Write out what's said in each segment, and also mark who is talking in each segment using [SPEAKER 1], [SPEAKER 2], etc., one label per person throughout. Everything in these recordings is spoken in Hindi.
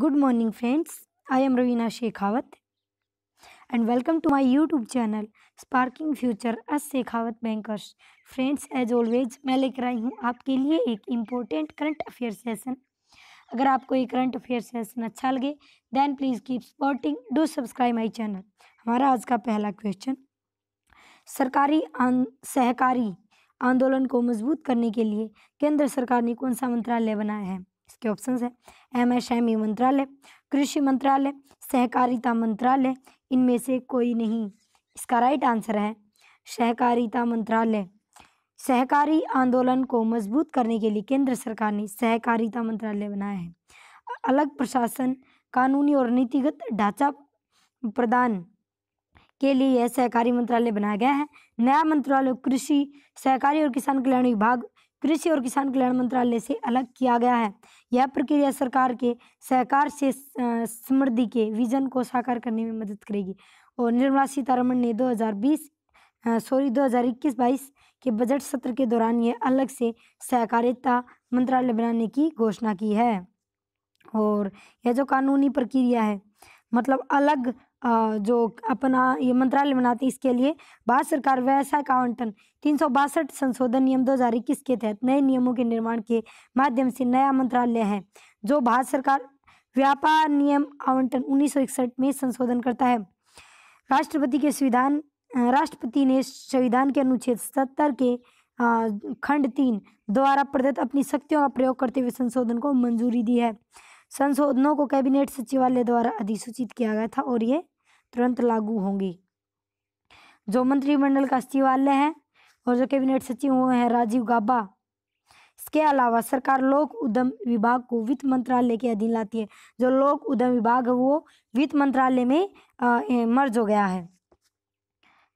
[SPEAKER 1] good morning friends I am Raveena Shekhawat and welcome to my YouTube channel sparking future as Shekhawat bankers friends as always मैं लेकर आई हूँ आपके लिए एक इम्पोर्टेंट करंट अफेयर सेशन अगर आपको ये करंट अफेयर सेशन अच्छा लगे then please keep supporting do subscribe my channel हमारा आज का पहला क्वेश्चन सरकारी आन, सहकारी आंदोलन को मजबूत करने के लिए केंद्र सरकार ने कौन सा मंत्रालय बनाया है इसके ऑप्शन है एम एस एम ई मंत्रालय कृषि मंत्रालय सहकारिता मंत्रालय इनमें से कोई नहीं इसका राइट आंसर है सहकारिता मंत्रालय सहकारी आंदोलन को मजबूत करने के लिए केंद्र सरकार ने सहकारिता मंत्रालय बनाया है अलग प्रशासन कानूनी और नीतिगत ढांचा प्रदान के लिए यह सहकारी मंत्रालय बनाया गया है नया मंत्रालय कृषि सहकारी और किसान कल्याण विभाग कृषि और किसान कल्याण मंत्रालय से अलग किया गया है यह प्रक्रिया सरकार के सहकार से समृद्धि के विजन को साकार करने में मदद करेगी और निर्मला सीतारमण ने 2020 सॉरी 2021 हजार के बजट सत्र के दौरान यह अलग से सहकारिता मंत्रालय बनाने की घोषणा की है और यह जो कानूनी प्रक्रिया है मतलब अलग जो अपना ये मंत्रालय बनाते हैं इसके लिए भारत सरकार व्यवसाय का आवंटन तीन सौ बासठ संशोधन नियम दो हज़ार इक्कीस के तहत नए नियमों के निर्माण के माध्यम से नया मंत्रालय है जो भारत सरकार व्यापार नियम आवंटन उन्नीस सौ इकसठ में संशोधन करता है राष्ट्रपति के संविधान राष्ट्रपति ने संविधान के अनुच्छेद सत्तर के खंड तीन द्वारा प्रदत्त अपनी शक्तियों का प्रयोग करते हुए संशोधन को मंजूरी दी है संशोधनों को कैबिनेट सचिवालय द्वारा अधिसूचित किया गया था और ये तुरंत लागू होंगी जो मंत्रिमंडल का सचिवालय है और जो कैबिनेट सचिव हुए हैं राजीव गाबा इसके अलावा सरकार लोक उद्यम विभाग को वित्त मंत्रालय के अधीन लाती है जो लोक उद्यम विभाग है वो वित्त मंत्रालय में आ, मर्ज हो गया है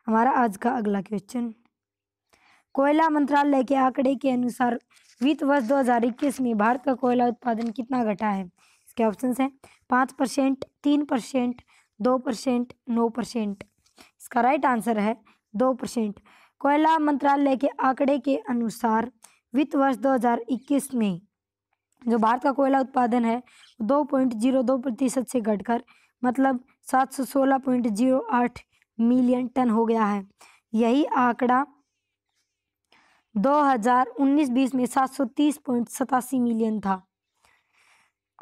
[SPEAKER 1] हमारा आज का अगला क्वेश्चन कोयला मंत्रालय के आंकड़े के अनुसार वित्त वर्ष 2021 में भारत का कोयला उत्पादन कितना घटा है इसके ऑप्शन हैं पाँच परसेंट तीन परसेंट दो परसेंट नौ परसेंट इसका राइट आंसर है दो परसेंट कोयला मंत्रालय के आंकड़े के अनुसार वित्त वर्ष 2021 में जो भारत का कोयला उत्पादन है दो पॉइंट जीरो दो प्रतिशत से घटकर मतलब सात सौ सोलह पॉइंट जीरो आठ मिलियन टन हो गया है यही आंकड़ा 2019-20 में सात सौ तीस पॉइंट सतासी मिलियन था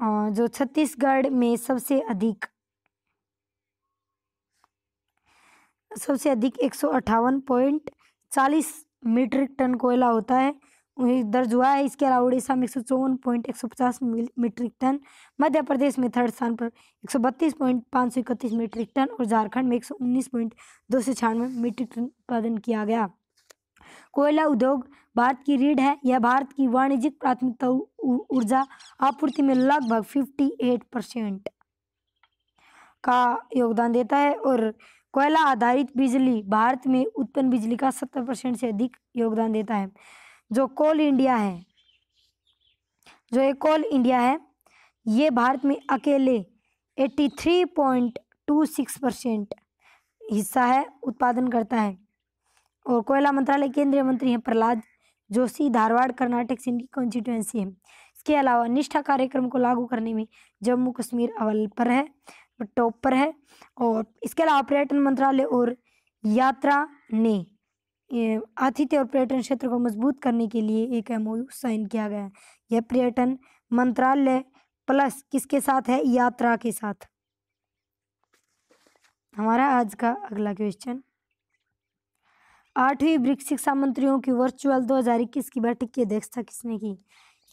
[SPEAKER 1] जो छत्तीसगढ़ में सबसे अधिक सबसे अधिक एक सौ अट्ठावन पॉइंट चालीस मीट्रिक टन कोयला होता है दर्ज हुआ है इसके अलावा उड़ीसा में एक सौ चौवन पॉइंट एक सौ पचास मीट्रिक टन मध्य प्रदेश में थर्ड स्थान पर एक सौ बत्तीस पॉइंट पाँच सौ इकतीस मीट्रिक टन और झारखंड में एक सौ उन्नीस पॉइंट दो सौ छियानवे मीट्रिक टन उत्पादन किया गया कोयला उद्योग भारत की रीढ़ है यह भारत की वाणिज्यिक प्राथमिकता ऊर्जा आपूर्ति में लगभग 58 परसेंट का योगदान देता है और कोयला आधारित बिजली भारत में उत्पन्न बिजली का 70 परसेंट से अधिक योगदान देता है जो कोल इंडिया है जो ये कोल इंडिया है ये भारत में अकेले 83.26 परसेंट हिस्सा है उत्पादन करता है और कोयला मंत्रालय केंद्रीय मंत्री हैं प्रहलाद जोशी धारवाड़ कर्नाटक सिंह की कॉन्स्टिट्युएंसी है इसके अलावा निष्ठा कार्यक्रम को लागू करने में जम्मू कश्मीर अवल पर है टॉप पर है और इसके अलावा पर्यटन मंत्रालय और यात्रा ने आतिथ्य और पर्यटन क्षेत्र को मजबूत करने के लिए एक एम साइन किया गया है यह पर्यटन मंत्रालय प्लस किसके साथ है यात्रा के साथ हमारा आज का अगला क्वेश्चन आठवीं ब्रिक्स शिक्षा मंत्रियों की वर्चुअल 2021 की बैठक की अध्यक्षता किसने की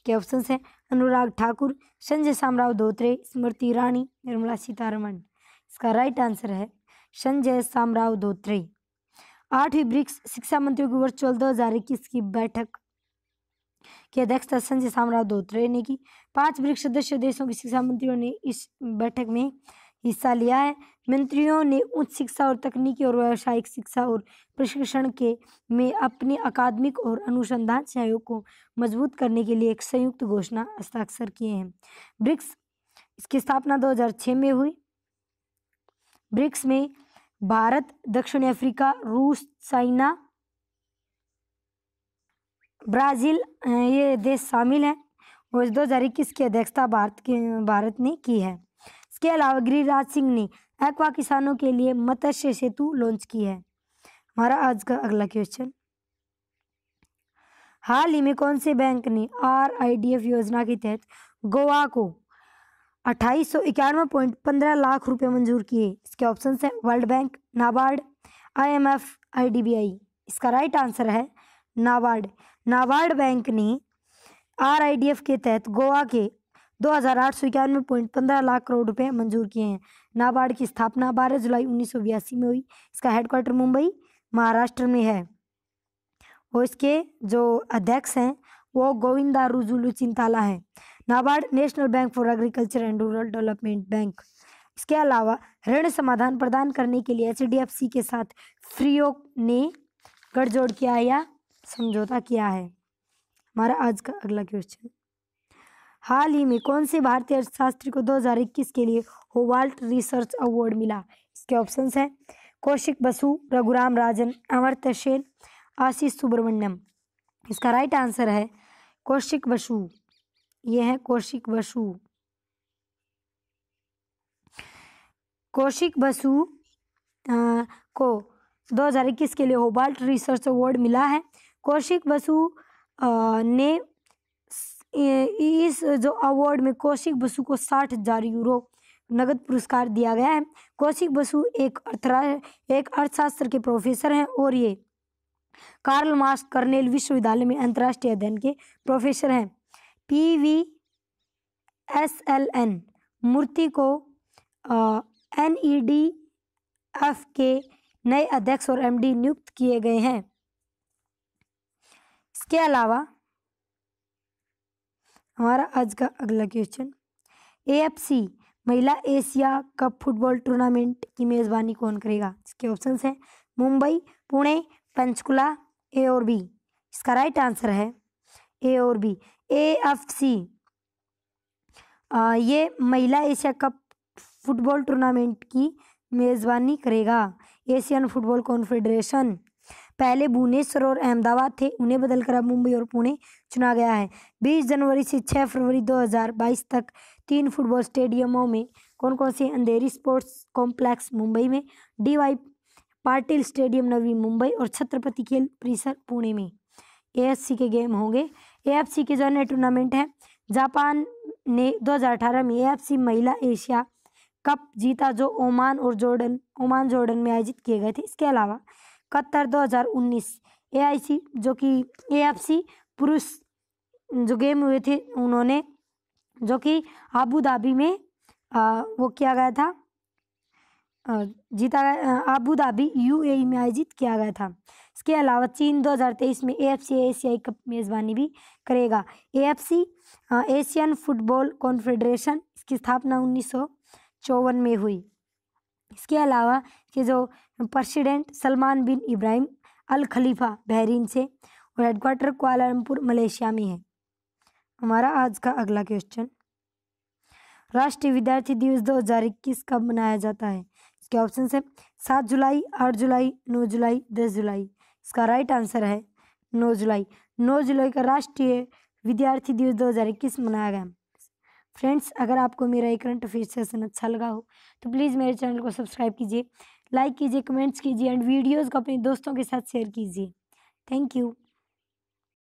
[SPEAKER 1] के ऑप्शन है अनुराग ठाकुर संजय सामराव धोत्रे स्मृति ईरानी निर्मला सीतारमण इसका राइट आंसर है संजय सामराव धोत्रे आठवीं ब्रिक्स शिक्षा मंत्रियों की वर्चुअल 2021 की बैठक की अध्यक्षता संजय सामराव धोत्रे ने की पांच ब्रिक्स सदस्य देशों के शिक्षा मंत्रियों ने इस बैठक में हिस्सा लिया है मंत्रियों ने उच्च शिक्षा और तकनीकी और व्यावसायिक शिक्षा और प्रशिक्षण के में अपने अकादमिक और अनुसंधान सहयोग को मजबूत करने के लिए एक संयुक्त घोषणा हस्ताक्षर किए हैं ब्रिक्स इसकी स्थापना 2006 में हुई ब्रिक्स में भारत दक्षिण अफ्रीका रूस चाइना ब्राज़ील ये देश शामिल हैं और दो हज़ार इक्कीस की अध्यक्षता भारत के भारत ने की है इसके अलावा गिरिराज सिंह ने एक्वा किसानों के लिए मत्स्य सेतु लॉन्च की है हमारा आज का अगला क्वेश्चन हाल ही में कौन से बैंक ने आर योजना के तहत गोवा को अट्ठाईस लाख रुपए मंजूर किए इसके ऑप्शन है world bank NABARD IMF IDBI इसका राइट आंसर है नाबार्ड नाबार्ड बैंक ने आर के तहत गोवा के दो हजार आठ सौ इक्यानवे पॉइंट पंद्रह लाख करोड़ रुपए मंजूर किए हैं नाबार्ड की स्थापना बारह जुलाई उन्नीस सौ बयासी में हुई इसका हेडक्वार्टर मुंबई महाराष्ट्र में है और इसके जो अध्यक्ष हैं वो गोविंदा रुजुलू चिंताला हैं NABARD national bank for agriculture and rural development bank इसके अलावा ऋण समाधान प्रदान करने के लिए एच के साथ फ्रीओ ने गठजोड़ किया या समझौता किया है हमारा आज का अगला क्वेश्चन हाल ही में कौन से भारतीय अर्थशास्त्री को 2021 के लिए होवाल्ट रिसर्च अवार्ड मिला इसके ऑप्शंस हैं कौशिक बसु रघुराम राजन अमर्त्य सेन आशीष सुब्रमण्यम इसका राइट आंसर है कौशिक बसु ये है कौशिक बसु कौशिक बसु को 2021 के लिए होबाल्ट रिसर्च अवार्ड मिला है कौशिक बसु ने इस जो अवार्ड में कौशिक बसु को साठ हजार यूरो नगद पुरस्कार दिया गया है कौशिक बसु एक अर्थरा एक अर्थशास्त्र के प्रोफेसर हैं और ये कार्ल मार्क्स कर्नेल विश्वविद्यालय में अंतर्राष्ट्रीय अध्ययन के प्रोफेसर हैं P V S L N Murthy को एन ई डी एफ के नए अध्यक्ष और एमडी नियुक्त किए गए हैं इसके अलावा हमारा आज का अगला क्वेश्चन ए महिला एशिया कप फुटबॉल टूर्नामेंट की मेज़बानी कौन करेगा इसके ऑप्शंस हैं मुंबई पुणे पंचकुला ए और बी इसका राइट आंसर है ए और बी ए एफ सी ये महिला एशिया कप फुटबॉल टूर्नामेंट की मेज़बानी करेगा एशियन फुटबॉल कॉन्फेडरेशन पहले भुवनेश्वर और अहमदाबाद थे उन्हें बदलकर अब मुंबई और पुणे चुना गया है 20 जनवरी से 6 फरवरी 2022 तक तीन फुटबॉल स्टेडियमों में कौन कौन से अंधेरी स्पोर्ट्स कॉम्प्लेक्स मुंबई में D Y Patil stadium Navi Mumbai और छत्रपति खेल परिसर पुणे में ए के गेम होंगे ए के जो नए टूर्नामेंट हैं जापान ने 2018 में ए महिला एशिया कप जीता जो ओमान और जॉर्डन ओमान जॉर्डन में आयोजित किए गए थे इसके अलावा कतर 2019 एआईसी जो कि एएफसी पुरुष जो गेम हुए थे उन्होंने जो कि आबू धाबी में आ, वो किया गया था जीता गया आबू धाबी यूएई में आयोजित किया गया था इसके अलावा चीन 2023 में एएफसी एशियाई कप मेज़बानी भी करेगा एएफसी एशियन फुटबॉल कॉन्फेडरेशन इसकी स्थापना उन्नीस में हुई इसके अलावा कि जो president Salman bin Ibrahim Al Khalifa Bahrain से और हेडक्वार्टर कुआलमपुर मलेशिया में है हमारा आज का अगला क्वेश्चन राष्ट्रीय विद्यार्थी दिवस दो हज़ार इक्कीस कब मनाया जाता है इसके ऑप्शन है सात जुलाई आठ जुलाई नौ जुलाई दस जुलाई इसका राइट आंसर है नौ जुलाई नौ जुलाई का राष्ट्रीय विद्यार्थी दिवस दो हज़ार इक्कीस मनाया गया फ्रेंड्स अगर आपको मेरा ये करंट अफेयर सेशन अच्छा लगा हो तो प्लीज़ मेरे चैनल को सब्सक्राइब कीजिए लाइक कीजिए कमेंट्स कीजिए एंड वीडियोज़ को अपने दोस्तों के साथ शेयर कीजिए थैंक यू